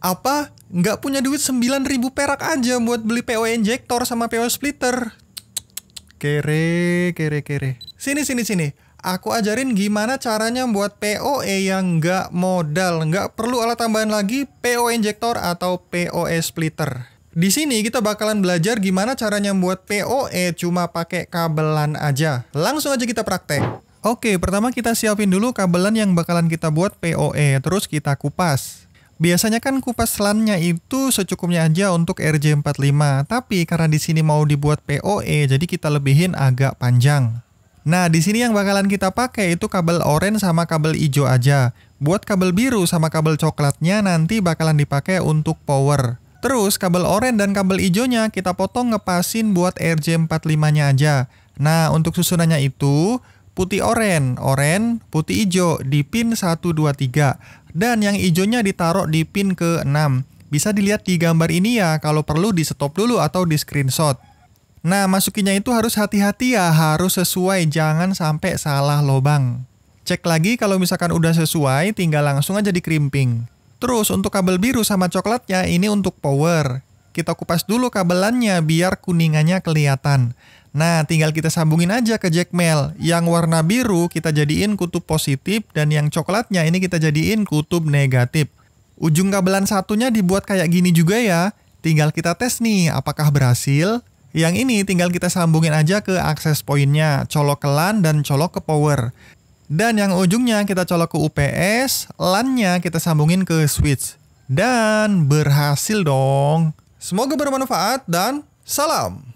apa nggak punya duit 9000 perak aja buat beli PO injector sama PO splitter. Kere, kere, kere. Sini, sini, sini. Aku ajarin gimana caranya buat POE yang nggak modal, nggak perlu alat tambahan lagi PO injector atau POE splitter. Di sini kita bakalan belajar gimana caranya buat POE cuma pakai kabelan aja. Langsung aja kita praktek. Oke, pertama kita siapin dulu kabelan yang bakalan kita buat POE, terus kita kupas. Biasanya kan kupas lannya itu secukupnya aja untuk RJ45, tapi karena di sini mau dibuat POE, jadi kita lebihin agak panjang. Nah, di sini yang bakalan kita pakai itu kabel oranye sama kabel hijau aja. Buat kabel biru sama kabel coklatnya nanti bakalan dipakai untuk power. Terus kabel oranye dan kabel hijaunya kita potong ngepasin buat RJ45-nya aja. Nah, untuk susunannya itu putih oren, oren, putih hijau di pin 1 2 3 dan yang hijaunya ditaruh di pin ke-6. Bisa dilihat di gambar ini ya, kalau perlu di stop dulu atau di screenshot. Nah, masukinya itu harus hati-hati ya, harus sesuai, jangan sampai salah lobang. Cek lagi kalau misalkan udah sesuai, tinggal langsung aja di crimping. Terus untuk kabel biru sama coklatnya ini untuk power. Kita kupas dulu kabelannya biar kuningannya kelihatan. Nah, tinggal kita sambungin aja ke jack Jackmail. Yang warna biru kita jadiin kutub positif dan yang coklatnya ini kita jadiin kutub negatif. Ujung kabelan satunya dibuat kayak gini juga ya. Tinggal kita tes nih apakah berhasil. Yang ini tinggal kita sambungin aja ke akses poinnya, colok ke LAN dan colok ke power. Dan yang ujungnya kita colok ke UPS, LAN-nya kita sambungin ke switch. Dan berhasil dong. Semoga bermanfaat dan salam.